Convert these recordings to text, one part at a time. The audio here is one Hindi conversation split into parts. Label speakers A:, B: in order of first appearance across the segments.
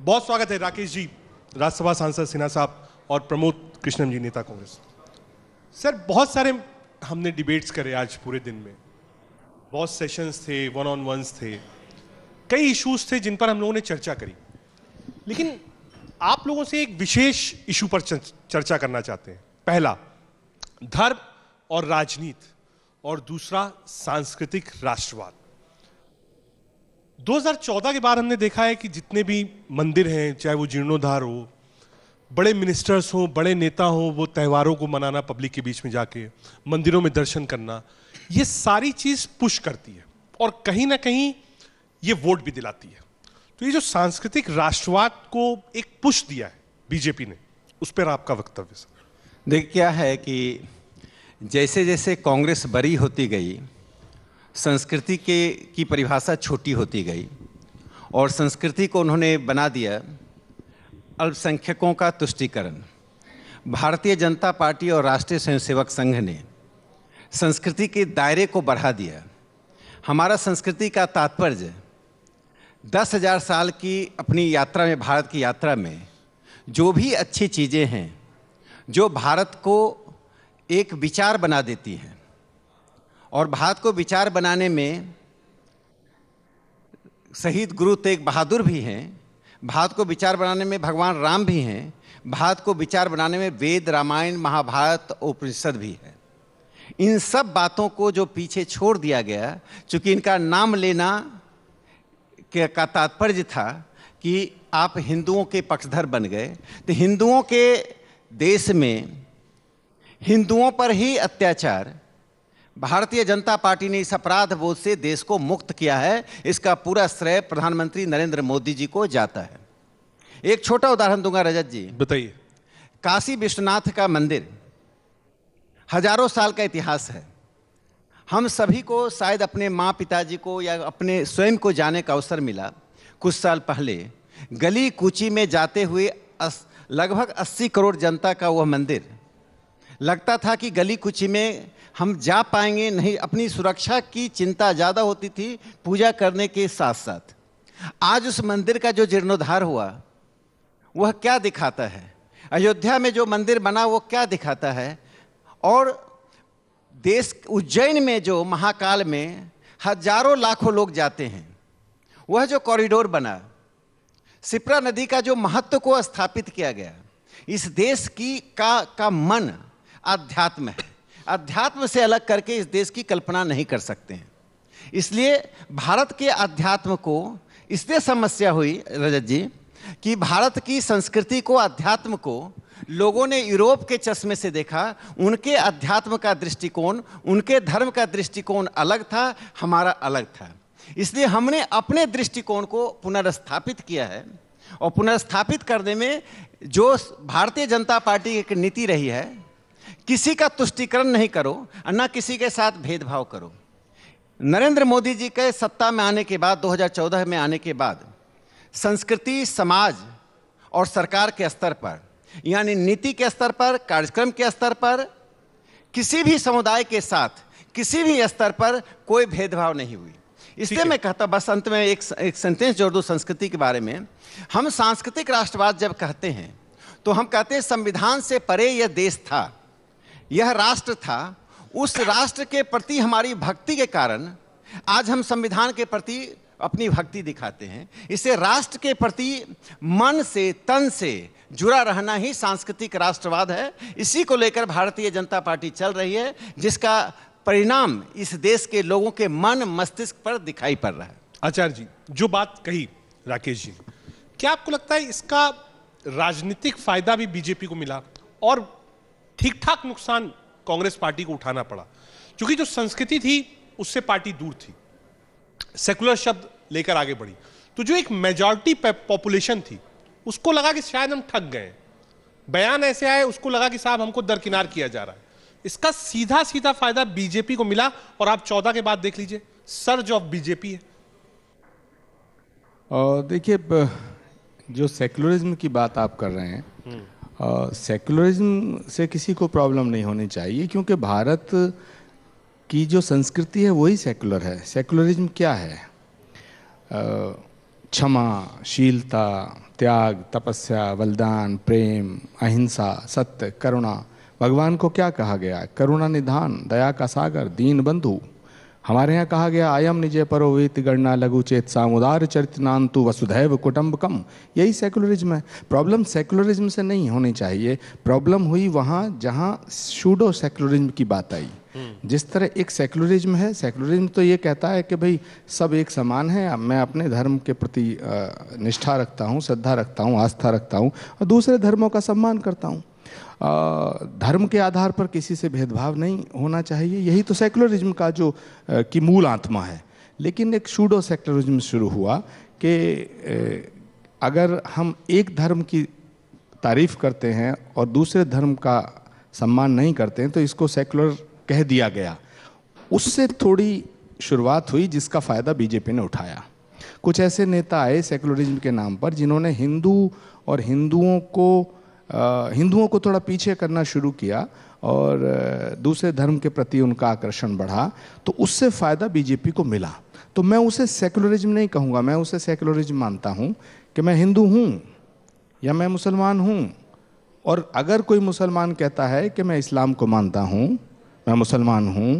A: बहुत स्वागत है राकेश जी राज्यसभा सांसद सिन्हा साहब और प्रमोद कृष्णम जी नेता कांग्रेस सर बहुत सारे हमने डिबेट्स करे आज पूरे दिन में बहुत सेशंस थे वन ऑन वंस थे कई इश्यूज थे जिन पर हम लोगों ने चर्चा करी लेकिन आप लोगों से एक विशेष इशू पर चर्चा करना चाहते हैं पहला धर्म और राजनीति और दूसरा सांस्कृतिक राष्ट्रवाद 2014 के बाद हमने देखा है कि जितने भी मंदिर हैं चाहे वो जीर्णोद्धार हो बड़े मिनिस्टर्स हों बड़े नेता हों वो त्यौहारों को मनाना पब्लिक के बीच में जाके मंदिरों में दर्शन करना ये सारी चीज़ पुश करती है और कहीं ना कहीं ये वोट भी दिलाती है तो ये जो सांस्कृतिक राष्ट्रवाद को एक पुश दिया है बीजेपी ने उस पर आपका वक्तव्य सर देख क्या
B: है कि जैसे जैसे कांग्रेस बरी होती गई संस्कृति के की परिभाषा छोटी होती गई और संस्कृति को उन्होंने बना दिया अल्पसंख्यकों का तुष्टिकरण भारतीय जनता पार्टी और राष्ट्रीय स्वयंसेवक संघ ने संस्कृति के दायरे को बढ़ा दिया हमारा संस्कृति का तात्पर्य दस हजार साल की अपनी यात्रा में भारत की यात्रा में जो भी अच्छी चीज़ें हैं जो भारत को एक विचार बना देती हैं और भारत को विचार बनाने में शहीद गुरु तेग बहादुर भी हैं भारत को विचार बनाने में भगवान राम भी हैं भारत को विचार बनाने में वेद रामायण महाभारत उपनिषद भी है इन सब बातों को जो पीछे छोड़ दिया गया चूंकि इनका नाम लेना का तात्पर्य था कि आप हिंदुओं के पक्षधर बन गए तो हिंदुओं के देश में हिंदुओं पर ही अत्याचार भारतीय जनता पार्टी ने इस अपराध बोध से देश को मुक्त किया है इसका पूरा श्रेय प्रधानमंत्री नरेंद्र मोदी जी को जाता है एक छोटा उदाहरण दूंगा रजत जी बताइए काशी विश्वनाथ का मंदिर हजारों साल का इतिहास है हम सभी को शायद अपने माँ पिताजी को या अपने स्वयं को जाने का अवसर मिला कुछ साल पहले गली कूची में जाते हुए लगभग 80 करोड़ जनता का वह मंदिर लगता था कि गली कुची में हम जा पाएंगे नहीं अपनी सुरक्षा की चिंता ज़्यादा होती थी पूजा करने के साथ साथ आज उस मंदिर का जो जीर्णोद्धार हुआ वह क्या दिखाता है अयोध्या में जो मंदिर बना वो क्या दिखाता है और देश उज्जैन में जो महाकाल में हजारों लाखों लोग जाते हैं वह जो कॉरिडोर बना सिप्रा नदी का जो महत्व को स्थापित किया गया इस देश की का का मन अध्यात्म है अध्यात्म से अलग करके इस देश की कल्पना नहीं कर सकते हैं इसलिए भारत के अध्यात्म को इसलिए समस्या हुई रजत जी कि भारत की संस्कृति को अध्यात्म को लोगों ने यूरोप के चश्मे से देखा उनके अध्यात्म का दृष्टिकोण उनके धर्म का दृष्टिकोण अलग था हमारा अलग था इसलिए हमने अपने दृष्टिकोण को पुनर्स्थापित किया है और पुनर्स्थापित करने में जो भारतीय जनता पार्टी की नीति रही है किसी का तुष्टिकरण नहीं करो और ना किसी के साथ भेदभाव करो नरेंद्र मोदी जी के सत्ता में आने के बाद 2014 में आने के बाद संस्कृति समाज और सरकार के स्तर पर यानी नीति के स्तर पर कार्यक्रम के स्तर पर किसी भी समुदाय के साथ किसी भी स्तर पर कोई भेदभाव नहीं हुई इसलिए मैं कहता बस अंत में एक एक सेंटेंस जोड़ दूँ संस्कृति के बारे में हम सांस्कृतिक राष्ट्रवाद जब कहते हैं तो हम कहते हैं संविधान से परे यह देश था यह राष्ट्र था उस राष्ट्र के प्रति हमारी भक्ति के कारण आज हम संविधान के प्रति अपनी भक्ति दिखाते हैं इसे राष्ट्र के प्रति मन से तन से जुड़ा रहना ही सांस्कृतिक राष्ट्रवाद है इसी को लेकर भारतीय जनता पार्टी चल रही है जिसका परिणाम इस देश के लोगों के मन मस्तिष्क पर दिखाई पड़ रहा है आचार्य जी जो बात कही राकेश जी क्या आपको
A: लगता है इसका राजनीतिक फायदा भी बीजेपी को मिला और ठीक ठाक नुकसान कांग्रेस पार्टी को उठाना पड़ा क्योंकि जो संस्कृति थी उससे पार्टी दूर थी सेकुलर शब्द लेकर आगे बढ़ी तो जो एक मेजॉरिटी पॉपुलेशन थी उसको लगा कि शायद हम ठग गए बयान ऐसे आए उसको लगा कि साहब हमको दरकिनार किया जा रहा है इसका सीधा सीधा फायदा बीजेपी को मिला और आप चौदह के बाद देख लीजिए सर्ज ऑफ बीजेपी है
C: देखिए जो सेकुलरिज्म की बात आप कर रहे हैं हम्म। सेकुलरिज्म से किसी को प्रॉब्लम नहीं होनी चाहिए क्योंकि भारत की जो संस्कृति है वही सेकुलर है सेकुलरिज्म क्या है क्षमा शीलता त्याग तपस्या बलिदान प्रेम अहिंसा सत्य करुणा भगवान को क्या कहा गया करुणा निधान दया का सागर दीन बंधु हमारे यहाँ कहा गया आयम निजय परोवीत गणना लघु चेत सामुदार नानतु वसुधैव कुटुम्बकम यही सेकुलरिज्म है प्रॉब्लम सेकुलरिज्म से नहीं होनी चाहिए प्रॉब्लम हुई वहाँ जहाँ शूडो सेकुलरिज्म की बात आई हम्म। जिस तरह एक सेकुलरिज्म है सेकुलरिज्म तो ये कहता है कि भाई सब एक समान है मैं अपने धर्म के प्रति निष्ठा रखता हूँ श्रद्धा रखता हूँ आस्था रखता हूँ और दूसरे धर्मों का सम्मान करता हूँ धर्म के आधार पर किसी से भेदभाव नहीं होना चाहिए यही तो सेकुलरिज्म का जो की मूल आत्मा है लेकिन एक शूडो सेकुलरिज्म शुरू हुआ कि अगर हम एक धर्म की तारीफ करते हैं और दूसरे धर्म का सम्मान नहीं करते हैं तो इसको सेकुलर कह दिया गया उससे थोड़ी शुरुआत हुई जिसका फ़ायदा बीजेपी ने उठाया कुछ ऐसे नेता आए सेकुलरिज्म के नाम पर जिन्होंने हिंदू और हिंदुओं को हिंदुओं को थोड़ा पीछे करना शुरू किया और दूसरे धर्म के प्रति उनका आकर्षण बढ़ा तो उससे फ़ायदा बीजेपी को मिला तो मैं उसे सेकुलरिज्म नहीं कहूँगा मैं उसे सेकुलरिज्म मानता हूँ कि मैं हिंदू हूँ या मैं मुसलमान हूँ और अगर कोई मुसलमान कहता है कि मैं इस्लाम को मानता हूँ मैं मुसलमान हूँ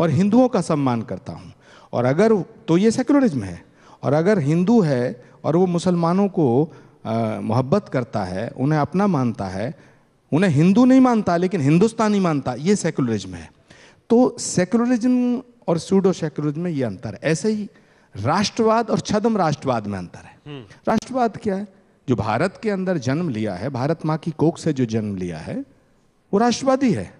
C: और हिंदुओं का सम्मान करता हूँ और अगर तो ये सेकुलरिज्म है और अगर हिंदू है और वो मुसलमानों को मोहब्बत करता है उन्हें अपना मानता है उन्हें हिंदू नहीं मानता लेकिन हिंदुस्तानी मानता ये सेकुलरिज्म है तो सेकुलरिज्म और सूडो सेकुलरिज्म में ये अंतर है ऐसे ही राष्ट्रवाद और छदम राष्ट्रवाद में अंतर है हम्म। राष्ट्रवाद क्या है जो भारत के अंदर जन्म लिया है भारत माँ की कोख से जो जन्म लिया है वो राष्ट्रवादी है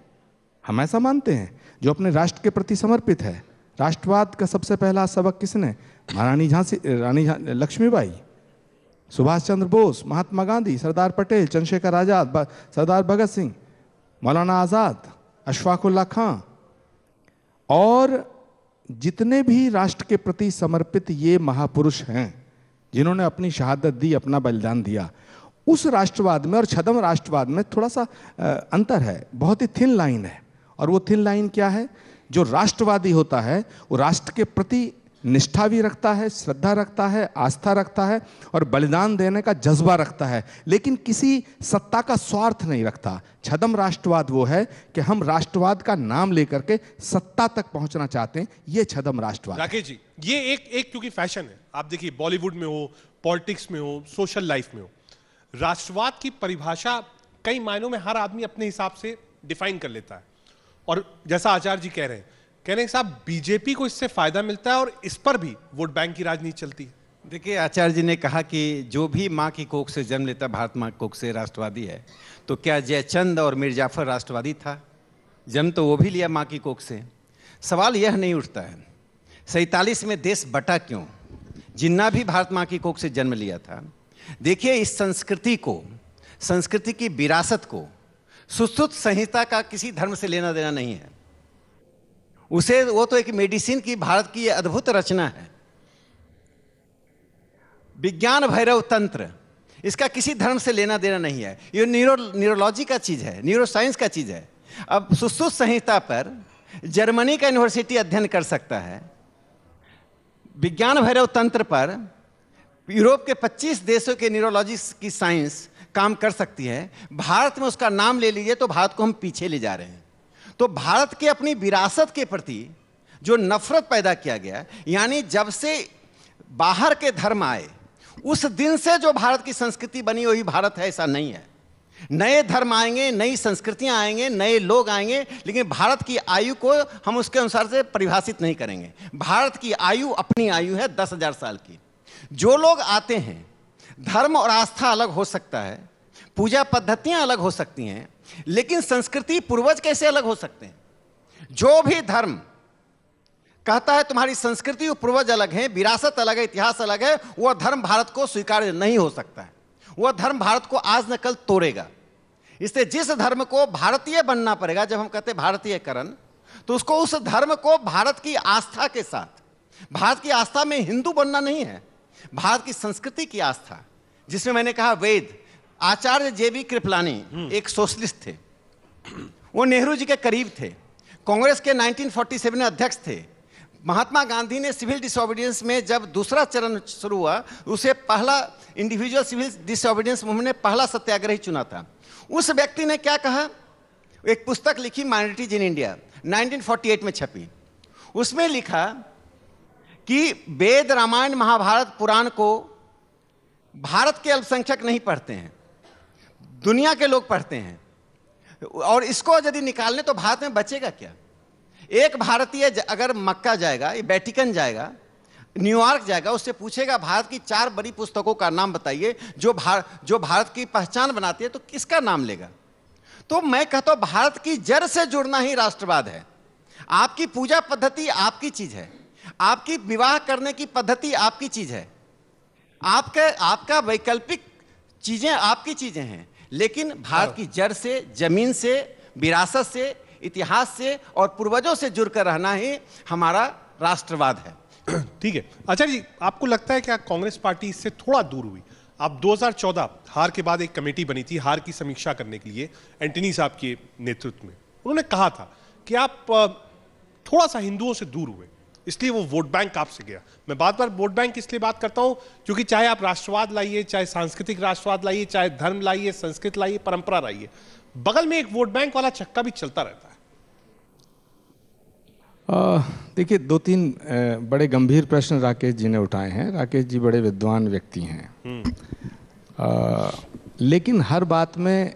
C: हम ऐसा मानते हैं जो अपने राष्ट्र के प्रति समर्पित है राष्ट्रवाद का सबसे पहला सबक किसने महारानी झांसी रानी लक्ष्मीबाई सुभाष चंद्र बोस महात्मा गांधी सरदार पटेल चंद्रशेखर आज़ाद सरदार भगत सिंह मौलाना आज़ाद अशफाक उल्ला खां और जितने भी राष्ट्र के प्रति समर्पित ये महापुरुष हैं जिन्होंने अपनी शहादत दी अपना बलिदान दिया उस राष्ट्रवाद में और छदम राष्ट्रवाद में थोड़ा सा अंतर है बहुत ही थिन लाइन है और वो थिन लाइन क्या है जो राष्ट्रवादी होता है वो राष्ट्र के प्रति निष्ठा भी रखता है श्रद्धा रखता है आस्था रखता है और बलिदान देने का जज्बा रखता है लेकिन किसी सत्ता का स्वार्थ नहीं रखता छदम राष्ट्रवाद वो है कि हम राष्ट्रवाद का नाम लेकर के सत्ता तक पहुंचना चाहते हैं ये छदम
A: राष्ट्रवाद राकेश जी ये एक एक क्योंकि फैशन है आप देखिए बॉलीवुड में हो पॉलिटिक्स में हो सोशल लाइफ में हो राष्ट्रवाद की परिभाषा कई मायनों में हर आदमी अपने हिसाब से डिफाइन कर लेता है और जैसा आचार्य जी कह रहे हैं कहने साहब बीजेपी को इससे
B: फायदा मिलता है और इस पर भी वोट बैंक की राजनीति चलती है देखिए आचार्य जी ने कहा कि जो भी माँ की कोख से जन्म लेता भारत माँ कोख से राष्ट्रवादी है तो क्या जयचंद और मिर्जाफर राष्ट्रवादी था जन्म तो वो भी लिया माँ की कोख से सवाल यह नहीं उठता है सैतालीस में देश बटा क्यों जिन्ना भी भारत माँ की कोख से जन्म लिया था देखिए इस संस्कृति को संस्कृति की विरासत को सुश्रुत संहिता का किसी धर्म से लेना देना नहीं है उसे वो तो एक मेडिसिन की भारत की अद्भुत रचना है विज्ञान भैरव तंत्र इसका किसी धर्म से लेना देना नहीं है ये न्यूरो न्यूरोलॉजी का चीज़ है न्यूरो साइंस का चीज़ है अब सुश्रुत संहिता पर जर्मनी का यूनिवर्सिटी अध्ययन कर सकता है विज्ञान भैरव तंत्र पर यूरोप के 25 देशों के न्यूरोलॉजी की साइंस काम कर सकती है भारत में उसका नाम ले लीजिए तो भारत को हम पीछे ले जा रहे हैं तो भारत के अपनी विरासत के प्रति जो नफरत पैदा किया गया यानी जब से बाहर के धर्म आए उस दिन से जो भारत की संस्कृति बनी वही भारत है ऐसा नहीं है नए धर्म आएंगे नई संस्कृतियां आएंगे नए लोग आएंगे लेकिन भारत की आयु को हम उसके अनुसार से परिभाषित नहीं करेंगे भारत की आयु अपनी आयु है दस हजार साल की जो लोग आते हैं धर्म और आस्था अलग हो सकता है पूजा पद्धतियां अलग हो सकती हैं लेकिन संस्कृति पूर्वज कैसे अलग हो सकते हैं जो भी धर्म कहता है तुम्हारी संस्कृति और पूर्वज अलग है विरासत अलग है इतिहास अलग है वह धर्म भारत को स्वीकार नहीं हो सकता है वह धर्म भारत को आज न कल तोड़ेगा इससे जिस धर्म को भारतीय बनना पड़ेगा जब हम कहते हैं भारतीयकरण तो उसको उस धर्म को भारत की आस्था के साथ भारत की आस्था में हिंदू बनना नहीं है भारत की संस्कृति की आस्था जिसमें मैंने कहा वेद आचार्य जे बी कृपलानी हम्म। एक सोशलिस्ट थे वो नेहरू जी के करीब थे कांग्रेस के 1947 में अध्यक्ष थे महात्मा गांधी ने सिविल डिसऑबिडियंस में जब दूसरा चरण शुरू हुआ उसे पहला इंडिविजुअल सिविल डिसऑबिडियंस मूवमेंट ने पहला सत्याग्रही चुना था उस व्यक्ति ने क्या कहा एक पुस्तक लिखी माइनॉरिटीज इन इंडिया 1948 में छपी उसमें लिखा कि वेद रामायण महाभारत पुराण को भारत के अल्पसंख्यक नहीं पढ़ते हैं दुनिया के लोग पढ़ते हैं और इसको यदि निकालने तो भारत में बचेगा क्या एक भारतीय अगर मक्का जाएगा या बैटिकन जाएगा न्यूयॉर्क जाएगा उससे पूछेगा भारत की चार बड़ी पुस्तकों का नाम बताइए जो भार जो भारत की पहचान बनाती है तो किसका नाम लेगा तो मैं कहता हूं भारत की जड़ से जुड़ना ही राष्ट्रवाद है आपकी पूजा पद्धति आपकी चीज है आपकी विवाह करने की पद्धति आपकी चीज है आपके आपका वैकल्पिक चीजें आपकी चीजें हैं लेकिन भारत हाँ। की जड़ से जमीन से विरासत से इतिहास से और पूर्वजों से जुड़कर रहना ही हमारा राष्ट्रवाद है ठीक है अच्छा जी आपको लगता है कि आप कांग्रेस पार्टी इससे थोड़ा दूर हुई
A: आप 2014 हार के बाद एक कमेटी बनी थी हार की समीक्षा करने के लिए एंटनी साहब के नेतृत्व में उन्होंने कहा था कि आप थोड़ा सा हिंदुओं से दूर हुए इसलिए वो वोट बैंक आपसे गया मैं बार बार वोट बैंक इसलिए बात करता हूँ क्योंकि चाहे आप राष्ट्रवाद लाइए चाहे सांस्कृतिक राष्ट्रवाद लाइए चाहे धर्म लाइए संस्कृत लाइए परंपरा लाइए बगल में एक वोट बैंक वाला चक्का भी चलता रहता है
C: देखिए दो तीन बड़े गंभीर प्रश्न राकेश जी ने उठाए हैं राकेश जी बड़े विद्वान व्यक्ति
A: हैं
C: आ, हम्म। लेकिन हर बात में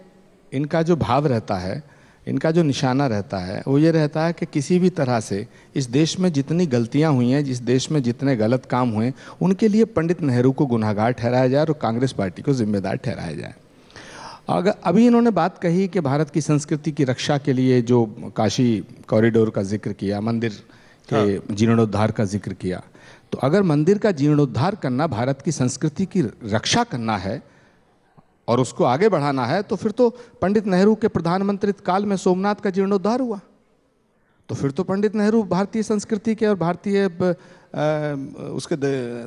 C: इनका जो भाव रहता है इनका जो निशाना रहता है वो ये रहता है कि किसी भी तरह से इस देश में जितनी गलतियां हुई हैं जिस देश में जितने गलत काम हुए उनके लिए पंडित नेहरू को गुनाहगार ठहराया जाए और कांग्रेस पार्टी को जिम्मेदार ठहराया जाए अगर अभी इन्होंने बात कही कि भारत की संस्कृति की रक्षा के लिए जो काशी कॉरिडोर का जिक्र किया मंदिर के हाँ। जीर्णोद्धार का जिक्र किया तो अगर मंदिर का जीर्णोद्धार करना भारत की संस्कृति की रक्षा करना है और उसको आगे बढ़ाना है तो फिर तो पंडित नेहरू के प्रधानमंत्री काल में सोमनाथ का जीर्णोद्धार हुआ तो फिर तो पंडित नेहरू भारतीय संस्कृति के और भारतीय उसके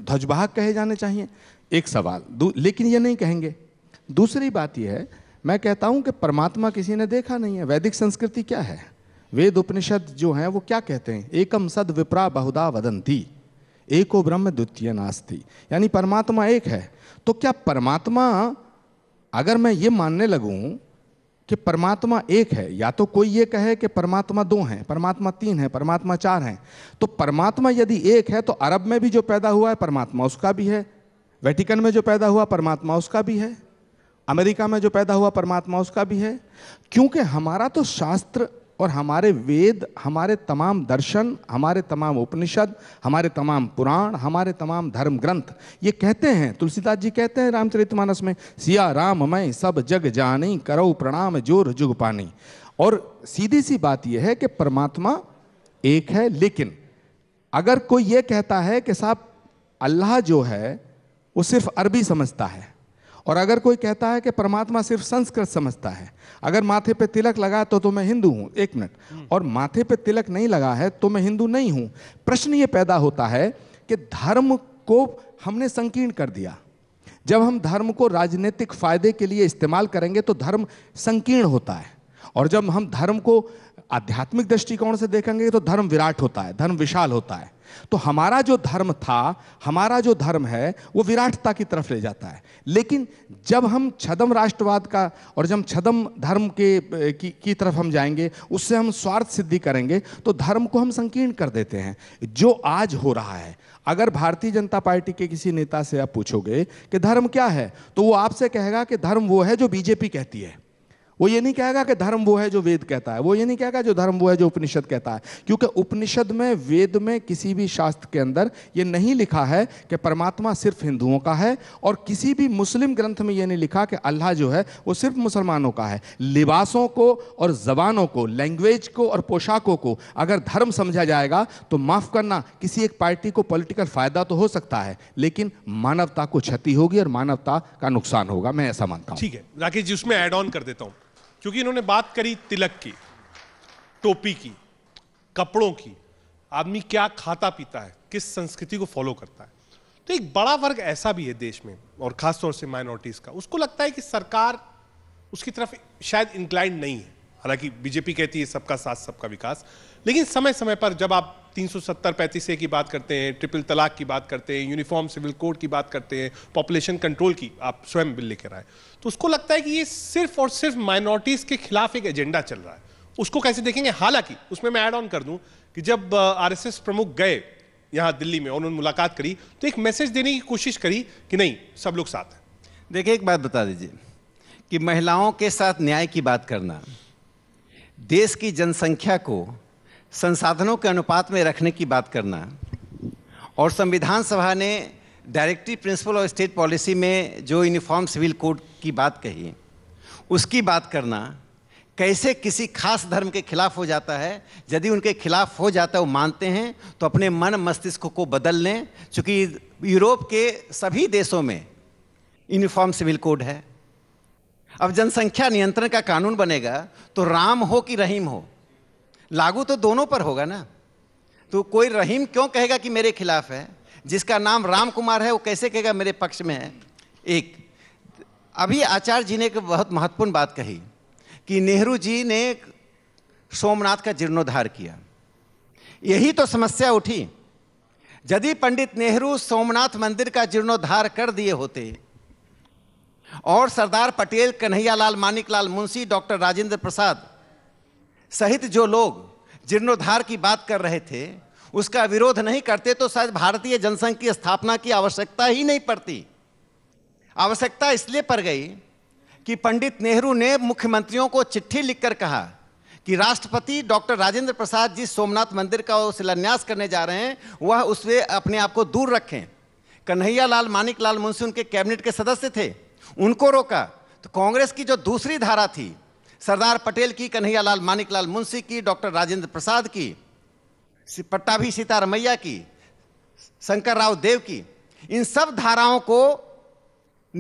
C: ध्वजवाहक कहे जाने चाहिए एक सवाल लेकिन ये नहीं कहेंगे दूसरी बात यह है मैं कहता हूं कि परमात्मा किसी ने देखा नहीं है वैदिक संस्कृति क्या है वेद उपनिषद जो हैं वो क्या कहते हैं एकम सद विप्रा बहुधा वदंती एको ब्रह्म द्वितीय नास्ती यानी परमात्मा एक है तो क्या परमात्मा अगर मैं ये मानने लगूं कि परमात्मा एक है या तो कोई ये कहे कि परमात्मा दो हैं परमात्मा तीन है परमात्मा चार हैं तो परमात्मा यदि एक है तो अरब में भी जो पैदा हुआ है परमात्मा उसका भी है वेटिकन में जो पैदा हुआ परमात्मा उसका भी है अमेरिका में जो पैदा हुआ परमात्मा उसका भी है क्योंकि हमारा तो शास्त्र और हमारे वेद हमारे तमाम दर्शन हमारे तमाम उपनिषद हमारे तमाम पुराण हमारे तमाम धर्म ग्रंथ ये कहते हैं तुलसीदास जी कहते हैं रामचरितमानस में सिया राम मैं सब जग जानी करो प्रणाम जोर जुग पानी और सीधी सी बात यह है कि परमात्मा एक है लेकिन अगर कोई ये कहता है कि साहब अल्लाह जो है वो सिर्फ अरबी समझता है और अगर कोई कहता है कि परमात्मा सिर्फ संस्कृत समझता है अगर माथे पे तिलक लगा तो तो मैं हिंदू हूँ एक मिनट हम्म। और माथे पे तिलक नहीं लगा है तो मैं हिंदू नहीं हूँ प्रश्न ये पैदा होता है कि धर्म को हमने संकीर्ण कर दिया जब हम धर्म को राजनीतिक फायदे के लिए इस्तेमाल करेंगे तो धर्म संकीर्ण होता है और जब हम धर्म को आध्यात्मिक दृष्टिकोण से देखेंगे तो धर्म विराट होता है धर्म विशाल होता है तो हमारा जो धर्म था हमारा जो धर्म है वो विराटता की तरफ ले जाता है लेकिन जब हम छदम राष्ट्रवाद का और जब छदम धर्म के की, की तरफ हम जाएंगे उससे हम स्वार्थ सिद्धि करेंगे तो धर्म को हम संकीर्ण कर देते हैं जो आज हो रहा है अगर भारतीय जनता पार्टी के किसी नेता से आप पूछोगे कि धर्म क्या है तो वो आपसे कहेगा कि धर्म वो है जो बीजेपी कहती है वो ये नहीं कहेगा कि धर्म वो है जो वेद कहता है वो ये नहीं कहेगा जो धर्म वो है जो उपनिषद कहता है क्योंकि उपनिषद में वेद में किसी भी शास्त्र के अंदर ये नहीं लिखा है कि परमात्मा सिर्फ हिंदुओं का है और किसी भी मुस्लिम ग्रंथ में ये नहीं लिखा कि अल्लाह जो है वो सिर्फ मुसलमानों का है लिबासों को और जबानों को लैंग्वेज को और पोशाकों को अगर धर्म समझा जाएगा तो माफ़ करना किसी एक पार्टी को पोलिटिकल फ़ायदा तो हो सकता है लेकिन मानवता को क्षति होगी और मानवता का नुकसान होगा मैं ऐसा मानता हूँ
A: ठीक है राकेश जी उसमें एड ऑन कर देता हूँ क्योंकि इन्होंने बात करी तिलक की टोपी की कपड़ों की आदमी क्या खाता पीता है किस संस्कृति को फॉलो करता है तो एक बड़ा वर्ग ऐसा भी है देश में और खासतौर से माइनॉरिटीज का उसको लगता है कि सरकार उसकी तरफ शायद इंक्लाइंड नहीं है हालांकि बीजेपी कहती है सबका साथ सबका विकास लेकिन समय समय पर जब आप 370 पैंतीस ए की बात करते हैं ट्रिपल तलाक की बात करते हैं यूनिफॉर्म सिविल कोड की बात करते हैं पॉपुलेशन कंट्रोल की आप स्वयं बिल लेकर आए तो उसको लगता है कि ये सिर्फ और सिर्फ माइनॉरिटीज़ के खिलाफ एक एजेंडा चल रहा है उसको कैसे देखेंगे हालांकि उसमें मैं ऐड ऑन कर दूं कि जब आरएसएस प्रमुख गए यहाँ दिल्ली में उन्होंने मुलाकात करी तो एक मैसेज देने की कोशिश करी कि नहीं सब लोग साथ हैं
B: देखिए एक बात बता दीजिए कि महिलाओं के साथ न्याय की बात करना देश की जनसंख्या को संसाधनों के अनुपात में रखने की बात करना और संविधान सभा ने directive principle of state policy में जो यूनिफॉर्म सिविल कोड की बात कही उसकी बात करना कैसे किसी खास धर्म के खिलाफ हो जाता है यदि उनके खिलाफ हो जाता है वो मानते हैं तो अपने मन मस्तिष्क को बदल लें चूँकि यूरोप के सभी देशों में यूनिफॉर्म सिविल कोड है अब जनसंख्या नियंत्रण का कानून बनेगा तो राम हो कि रहीम हो लागू तो दोनों पर होगा ना तो कोई रहीम क्यों कहेगा कि मेरे खिलाफ है जिसका नाम राम कुमार है वो कैसे कहेगा मेरे पक्ष में है एक अभी आचार्य जी ने एक बहुत महत्वपूर्ण बात कही कि नेहरू जी ने सोमनाथ का जीर्णोद्धार किया यही तो समस्या उठी यदि पंडित नेहरू सोमनाथ मंदिर का जीर्णोद्धार कर दिए होते और सरदार पटेल कन्हैयालाल मानिकलाल मुंशी डॉक्टर राजेंद्र प्रसाद सहित जो लोग जीर्णोद्धार की बात कर रहे थे उसका विरोध नहीं करते तो शायद भारतीय जनसंघ की स्थापना की आवश्यकता ही नहीं पड़ती आवश्यकता इसलिए पड़ गई कि पंडित नेहरू ने मुख्यमंत्रियों को चिट्ठी लिखकर कहा कि राष्ट्रपति डॉक्टर राजेंद्र प्रसाद जी सोमनाथ मंदिर का शिलान्यास करने जा रहे हैं वह उसमें अपने आप को दूर रखें कन्हैया लाल मानिक लाल मुंशी उनके कैबिनेट के सदस्य थे उनको रोका तो कांग्रेस की जो दूसरी धारा थी सरदार पटेल की कन्हैयालाल मानिकलाल मुंशी की डॉक्टर राजेंद्र प्रसाद की पट्टाभी सीतारमैया की शंकर राव देव की इन सब धाराओं को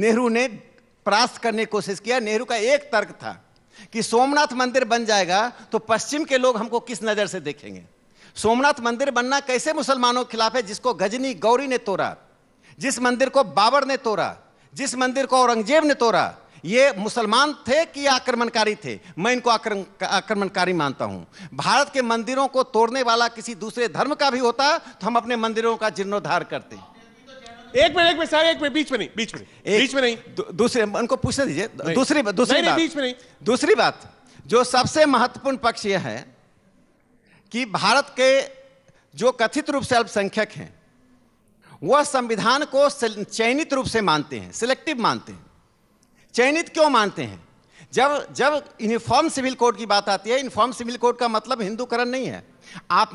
B: नेहरू ने परास्त करने की कोशिश किया नेहरू का एक तर्क था कि सोमनाथ मंदिर बन जाएगा तो पश्चिम के लोग हमको किस नज़र से देखेंगे सोमनाथ मंदिर बनना कैसे मुसलमानों के खिलाफ है जिसको गजनी गौरी ने तोड़ा जिस मंदिर को बाबर ने तोड़ा जिस मंदिर को औरंगजेब ने तोड़ा ये मुसलमान थे कि आक्रमणकारी थे मैं इनको आक्रमणकारी मानता हूँ भारत के मंदिरों को तोड़ने वाला किसी दूसरे धर्म का भी होता तो हम अपने मंदिरों का जीर्णोद्धार करते एक मिनट एक मिनट सारे एक मिनट बीच में नहीं बीच में एक, बीच में नहीं दूसरे उनको पूछने दीजिए दूसरी दूसरी बात बीच में नहीं दूसरी बात जो सबसे महत्वपूर्ण पक्ष यह है कि भारत के जो कथित रूप से अल्पसंख्यक हैं वह संविधान को चयनित रूप से मानते हैं सिलेक्टिव मानते हैं चयनित क्यों मानते हैं जब जब यूनिफॉर्म सिविल कोड की बात आती है यूनिफॉर्म सिविल कोड का मतलब हिंदूकरण नहीं है आप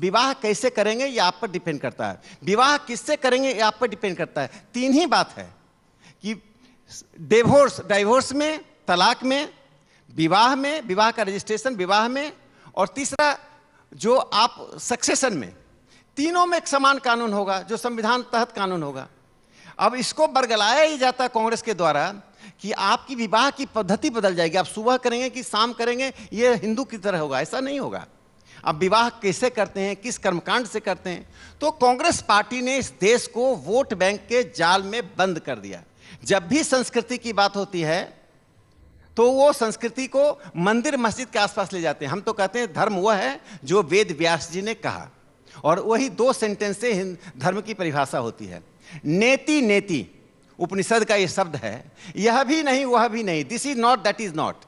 B: विवाह कैसे करेंगे ये आप पर डिपेंड करता है विवाह किससे करेंगे ये आप पर डिपेंड करता है तीन ही बात है कि डिवोर्स डाइवोर्स में तलाक में विवाह में विवाह का रजिस्ट्रेशन विवाह में और तीसरा जो आप सक्सेशन में तीनों में एक समान कानून होगा जो संविधान तहत कानून होगा अब इसको बरगलाया ही जाता है कांग्रेस के द्वारा कि आपकी विवाह की पद्धति बदल जाएगी आप सुबह करेंगे कि शाम करेंगे ये हिंदू की तरह होगा ऐसा नहीं होगा अब विवाह कैसे करते हैं किस कर्मकांड से करते हैं तो कांग्रेस पार्टी ने इस देश को वोट बैंक के जाल में बंद कर दिया जब भी संस्कृति की बात होती है तो वो संस्कृति को मंदिर मस्जिद के आसपास ले जाते हैं हम तो कहते हैं धर्म वह है जो वेद व्यास जी ने कहा और वही दो सेंटेंस से धर्म की परिभाषा होती है नेति नेति उपनिषद का ये शब्द है यह भी नहीं वह भी नहीं this is not that is not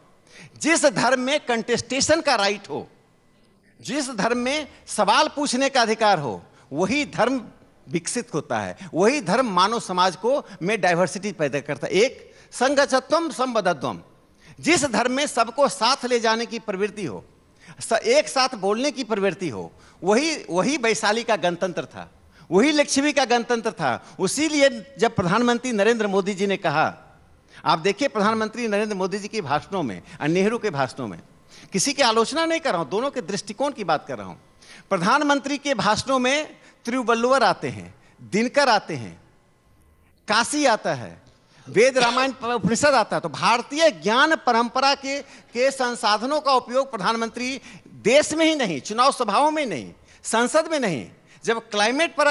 B: जिस धर्म में कंटेस्टेशन का राइट हो जिस धर्म में सवाल पूछने का अधिकार हो वही धर्म विकसित होता है वही धर्म मानव समाज को में डाइवर्सिटी पैदा करता है एक संगचत्वम संबद्धत्वम जिस धर्म में सबको साथ ले जाने की प्रवृत्ति हो एक साथ बोलने की प्रवृत्ति हो वही वही वैशाली का गणतंत्र था वही लक्ष्मी का गणतंत्र था उसीलिए जब प्रधानमंत्री नरेंद्र मोदी जी ने कहा आप देखिए प्रधानमंत्री नरेंद्र मोदी जी के भाषणों में और नेहरू के भाषणों में किसी की आलोचना नहीं कर रहा हूं दोनों के दृष्टिकोण की बात कर रहा हूं प्रधानमंत्री के भाषणों में त्रिवल्लुवर आते हैं दिनकर आते हैं काशी आता है वेद रामायण उपनिषद आता है तो भारतीय ज्ञान परंपरा के के संसाधनों का उपयोग प्रधानमंत्री देश में ही नहीं चुनाव सभाओं में नहीं संसद में नहीं जब क्लाइमेट पर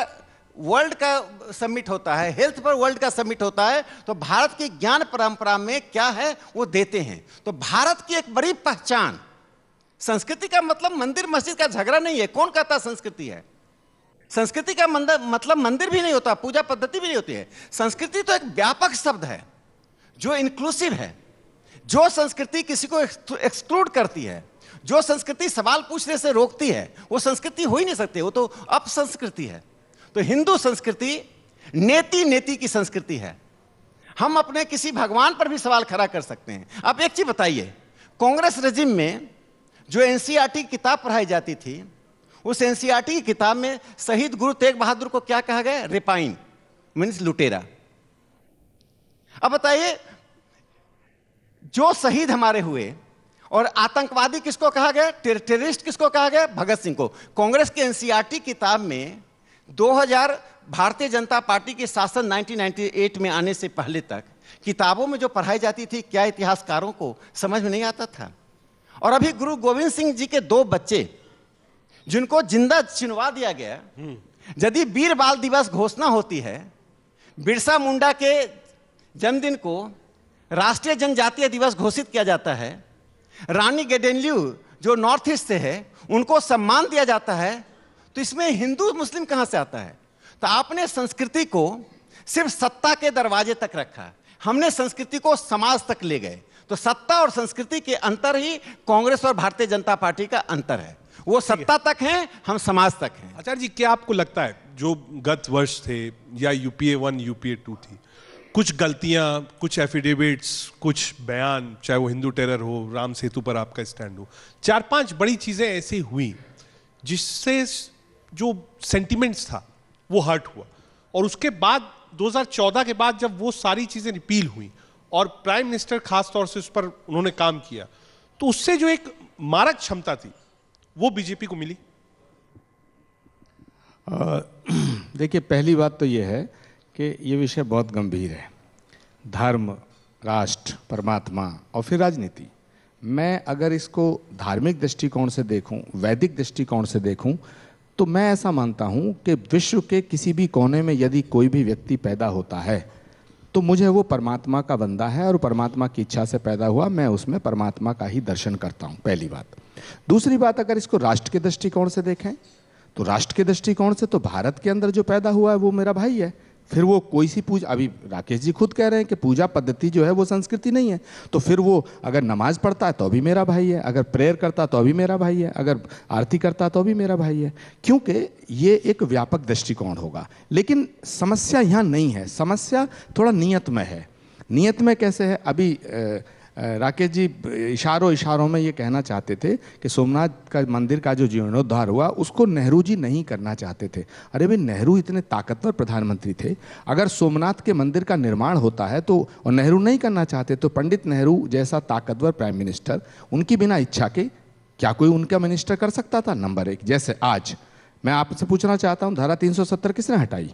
B: वर्ल्ड का समिट होता है हेल्थ पर वर्ल्ड का समिट होता है तो भारत की ज्ञान परंपरा में क्या है वो देते हैं तो भारत की एक बड़ी पहचान संस्कृति का मतलब मंदिर मस्जिद का झगड़ा नहीं है कौन कहता संस्कृति है संस्कृति का मंदर, मतलब मंदिर भी नहीं होता पूजा पद्धति भी नहीं होती है संस्कृति तो एक व्यापक शब्द है जो इंक्लूसिव है जो संस्कृति किसी को एक्सक्लूड करती है जो संस्कृति सवाल पूछने से रोकती है वो संस्कृति हो ही नहीं सकती वो तो अप संस्कृति है तो हिंदू संस्कृति नेति नेति की संस्कृति है हम अपने किसी भगवान पर भी सवाल खड़ा कर सकते हैं आप एक चीज बताइए कांग्रेस रजिम में जो एनसीईआरटी किताब पढ़ाई जाती थी उस एनसीईआरटी की किताब में शहीद गुरु तेग बहादुर को क्या कहा गया रिपाइन मीन्स लुटेरा अब बताइए जो शहीद हमारे हुए और आतंकवादी किसको कहा गया टेर, टेररिस्ट किसको कहा गया भगत सिंह को कांग्रेस के एनसीईआरटी किताब में 2000 भारतीय जनता पार्टी के शासन 1998 में आने से पहले तक किताबों में जो पढ़ाई जाती थी क्या इतिहासकारों को समझ में नहीं आता था और अभी गुरु गोविंद सिंह जी के दो बच्चे जिनको जिंदा चिनवा दिया गया हम्म। यदि वीर बाल दिवस घोषणा होती है बिरसा मुंडा के जन्मदिन को राष्ट्रीय जनजातीय दिवस घोषित किया जाता है रानी गेडेनल्यू जो नॉर्थ ईस्ट से है उनको सम्मान दिया जाता है तो इसमें हिंदू मुस्लिम कहाँ से आता है तो आपने संस्कृति को सिर्फ सत्ता के दरवाजे तक रखा हमने संस्कृति को समाज तक ले गए तो सत्ता और संस्कृति के अंतर ही कांग्रेस और भारतीय जनता पार्टी का अंतर है वो सत्ता तक हैं हम समाज तक हैं आचार्य जी क्या आपको लगता है जो
A: गत वर्ष थे या यूपीए वन यूपीए टू थी कुछ गलतियां कुछ एफिडेविट्स कुछ बयान चाहे वो हिंदू टेरर हो राम सेतु पर आपका स्टैंड हो चार पांच बड़ी चीज़ें ऐसी हुई जिससे जो सेंटिमेंट्स था वो हर्ट हुआ और उसके बाद 2014 के बाद जब वो सारी चीज़ें रिपील हुई और प्राइम मिनिस्टर खास तौर से उस पर उन्होंने काम किया तो उससे जो एक मारक क्षमता थी वो बीजेपी को मिली
C: देखिए पहली बात तो ये है कि ये विषय बहुत गंभीर है धर्म राष्ट्र परमात्मा और फिर राजनीति मैं अगर इसको धार्मिक दृष्टिकोण से देखूं वैदिक दृष्टिकोण से देखूं तो मैं ऐसा मानता हूं कि विश्व के किसी भी कोने में यदि कोई भी व्यक्ति पैदा होता है तो मुझे वो परमात्मा का बंदा है और परमात्मा की इच्छा से पैदा हुआ मैं उसमें परमात्मा का ही दर्शन करता हूँ पहली बात दूसरी बात अगर इसको राष्ट्र के दृष्टिकोण से देखें तो राष्ट्र के दृष्टिकोण से तो भारत के अंदर जो पैदा हुआ है वो मेरा भाई है फिर वो कोई सी पूजा अभी राकेश जी खुद कह रहे हैं कि पूजा पद्धति जो है वो संस्कृति नहीं है तो फिर वो अगर नमाज पढ़ता है तो भी मेरा भाई है अगर प्रेयर करता तो भी मेरा भाई है अगर आरती करता तो भी मेरा भाई है क्योंकि ये एक व्यापक दृष्टिकोण होगा लेकिन समस्या यहाँ नहीं है समस्या थोड़ा नियत में है नियत में कैसे है अभी राकेश जी इशारों इशारों में ये कहना चाहते थे कि सोमनाथ का मंदिर का जो जीर्णोद्धार हुआ उसको नेहरू जी नहीं करना चाहते थे अरे भाई नेहरू इतने ताकतवर प्रधानमंत्री थे अगर सोमनाथ के मंदिर का निर्माण होता है तो और नेहरू नहीं करना चाहते तो पंडित नेहरू जैसा ताकतवर प्राइम मिनिस्टर उनकी बिना इच्छा के क्या कोई उनका मिनिस्टर कर सकता था नंबर एक जैसे आज मैं आपसे पूछना चाहता हूँ धारा तीन किसने हटाई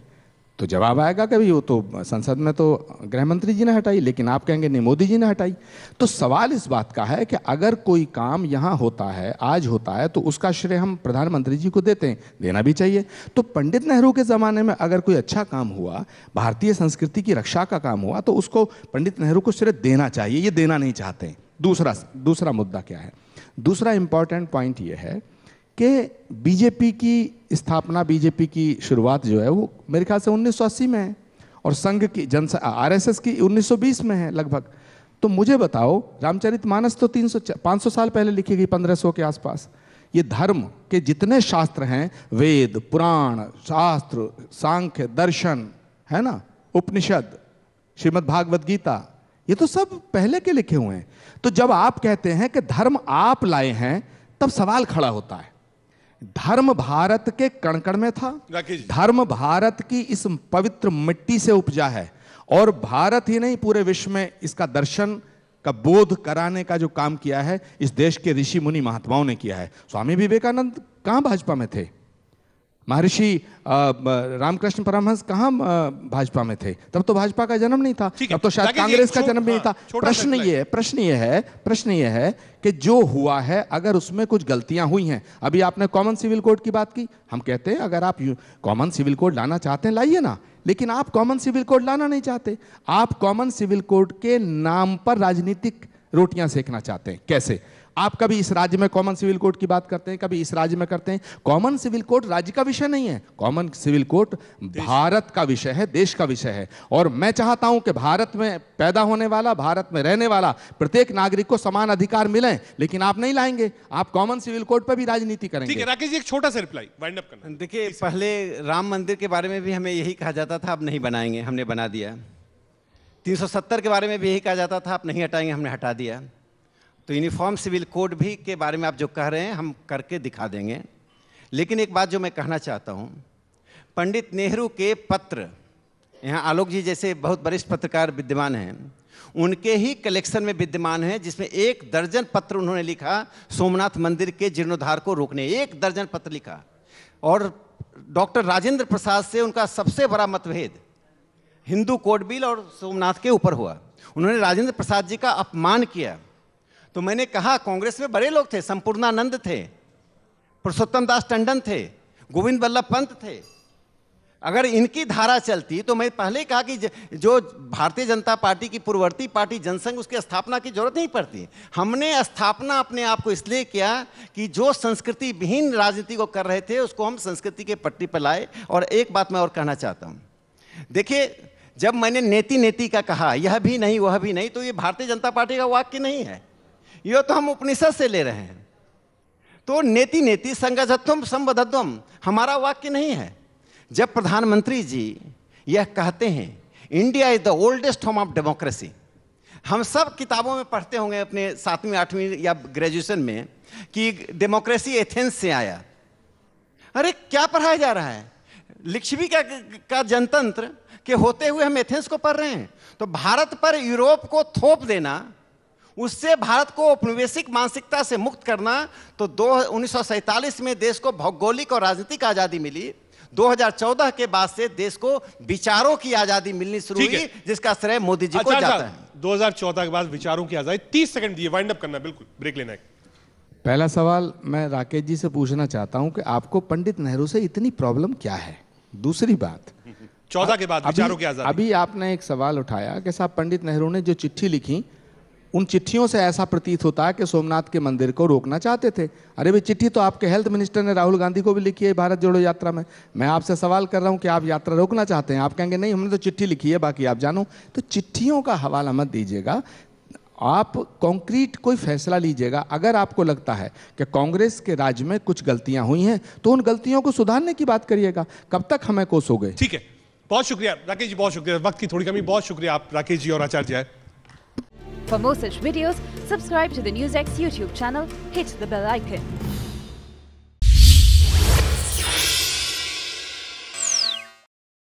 C: तो जवाब आएगा कि भाई वो तो संसद में तो गृह मंत्री जी ने हटाई लेकिन आप कहेंगे नहीं मोदी जी ने हटाई तो सवाल इस बात का है कि अगर कोई काम यहाँ होता है आज होता है तो उसका श्रेय हम प्रधानमंत्री जी को देते हैं देना भी चाहिए तो पंडित नेहरू के ज़माने में अगर कोई अच्छा काम हुआ भारतीय संस्कृति की रक्षा का काम हुआ तो उसको पंडित नेहरू को श्रेय देना चाहिए ये देना नहीं चाहते दूसरा दूसरा मुद्दा क्या है दूसरा इंपॉर्टेंट पॉइंट ये है कि बीजेपी की स्थापना बीजेपी की शुरुआत जो है वो मेरे ख्याल से 1980 में है और संघ की जन आरएसएस की 1920 में है लगभग तो मुझे बताओ रामचरित मानस तो 300 500 साल पहले लिखी गई 1500 के आसपास ये धर्म के जितने शास्त्र हैं वेद पुराण शास्त्र सांख्य दर्शन है ना उपनिषद श्रीमद् भागवत गीता ये तो सब पहले के लिखे हुए हैं तो जब आप कहते हैं कि धर्म आप लाए हैं तब सवाल खड़ा होता है धर्म भारत के कणकण में था धर्म भारत की इस पवित्र मिट्टी से उपजा है और भारत ही नहीं पूरे विश्व में इसका दर्शन का बोध कराने का जो काम किया है इस देश के ऋषि मुनि महात्माओं ने किया है स्वामी विवेकानंद कहाँ भाजपा में थे महर्षि रामकृष्ण परमहंस कहाँ भाजपा में थे तब तो भाजपा का जन्म नहीं था तब तो शायद कांग्रेस का जन्म नहीं था प्रश्न ये है प्रश्न ये है प्रश्न ये है कि जो हुआ है अगर उसमें कुछ गलतियां हुई हैं अभी आपने कॉमन सिविल कोड की बात की हम कहते हैं अगर आप कॉमन सिविल कोड लाना चाहते हैं लाइए ना लेकिन आप कॉमन सिविल कोड लाना नहीं चाहते आप कॉमन सिविल कोड के नाम पर राजनीतिक रोटियां सेकना चाहते हैं कैसे आप कभी इस राज्य में कॉमन सिविल कोड की बात करते हैं कभी इस राज्य में करते हैं कॉमन सिविल कोड राज्य का विषय नहीं है कॉमन सिविल कोड भारत का विषय है देश का विषय है और मैं चाहता हूं कि भारत में पैदा होने वाला भारत में रहने वाला प्रत्येक नागरिक को समान अधिकार मिले लेकिन आप नहीं लाएंगे आप कॉमन सिविल कोड पर भी राजनीति
B: करेंगे ठीक है राकेश जी एक छोटा सा रिप्लाई वाइंड अप करना देखिए पहले राम मंदिर के बारे में भी हमें यही कहा जाता था अब नहीं बनाएंगे हमने बना दिया 370 के बारे में भी यही कहा जाता था आप नहीं हटाएंगे हमने हटा दिया तो यूनिफॉर्म सिविल कोड भी के बारे में आप जो कह रहे हैं हम करके दिखा देंगे लेकिन एक बात जो मैं कहना चाहता हूँ पंडित नेहरू के पत्र यहाँ आलोक जी जैसे बहुत वरिष्ठ पत्रकार विद्यमान हैं उनके ही कलेक्शन में विद्यमान है जिसमें एक दर्जन पत्र उन्होंने लिखा सोमनाथ मंदिर के जीर्णोद्धार को रोकने एक दर्जन पत्र लिखा और डॉक्टर राजेंद्र प्रसाद से उनका सबसे बड़ा मतभेद हिंदू कोड बिल और सोमनाथ के ऊपर हुआ उन्होंने राजेंद्र प्रसाद जी का अपमान किया तो मैंने कहा कांग्रेस में बड़े लोग थे संपूर्णानंद थे पुरुषोत्तम दास टंडन थे गोविंद वल्लभ पंत थे अगर इनकी धारा चलती तो मैं पहले कहा कि जो भारतीय जनता पार्टी की पूर्ववर्ती पार्टी जनसंघ उसकी स्थापना की जरूरत नहीं पड़ती हमने स्थापना अपने आप को इसलिए किया कि जो संस्कृति विहीन राजनीति को कर रहे थे उसको हम संस्कृति के पट्टी पर लाए और एक बात मैं और कहना चाहता हूँ देखिए जब मैंने नेति नेति का कहा यह भी नहीं वह भी नहीं तो ये भारतीय जनता पार्टी का वाक्य नहीं है ये तो हम उपनिषद से ले रहे हैं तो नेति नेति संगतत्व संबद्धत्वम हमारा वाक्य नहीं है जब प्रधानमंत्री जी यह कहते हैं India is the oldest home of democracy हम सब किताबों में पढ़ते होंगे अपने सातवीं आठवीं या ग्रेजुएशन में कि डेमोक्रेसी एथेंस से आया अरे क्या पढ़ाया जा रहा है लिच्छवी का, का जनतंत्र के होते हुए हम एथेंस को पढ़ रहे हैं तो भारत पर यूरोप को थोप देना उससे भारत को औपनिवेशिक मानसिकता से मुक्त करना तो दो उन्नीस में देश को भौगोलिक और राजनीतिक आज़ादी मिली 2014 के बाद से देश को विचारों की आजादी मिलनी शुरू हुई जिसका श्रेय मोदी जी अच्छा, को अच्छा, जाता है
A: 2014 के बाद विचारों की आजादी 30 सेकंड दिए वाइंड अप करना बिल्कुल ब्रेक लेना है
C: पहला सवाल मैं राकेश जी से पूछना चाहता हूं कि आपको पंडित नेहरू से इतनी प्रॉब्लम क्या है दूसरी बात
A: चौदह के बाद विचारों की आजादी
C: अभी आपने एक सवाल उठाया कि साहब पंडित नेहरू ने जो चिट्ठी लिखी उन चिट्ठियों से ऐसा प्रतीत होता है कि सोमनाथ के मंदिर को रोकना चाहते थे अरे भाई चिट्ठी तो आपके हेल्थ मिनिस्टर ने राहुल गांधी को भी लिखी है भारत जोड़ो यात्रा में मैं आपसे सवाल कर रहा हूँ कि आप यात्रा रोकना चाहते हैं आप कहेंगे नहीं हमने तो चिट्ठी लिखी है बाकी आप जानो तो चिट्ठियों का हवाला मत दीजिएगा आप कॉन्क्रीट कोई फैसला लीजिएगा अगर आपको लगता है कि कांग्रेस के राज में कुछ गलतियां हुई हैं तो उन गलतियों को सुधारने की बात करिएगा कब तक हमें कोसोगे
A: ठीक है बहुत शुक्रिया राकेश जी बहुत शुक्रिया वक्त की थोड़ी कमी बहुत शुक्रिया आप राकेश जी और आचार्य जी
B: For more such videos, subscribe to the NewsX YouTube channel, hit the bell icon.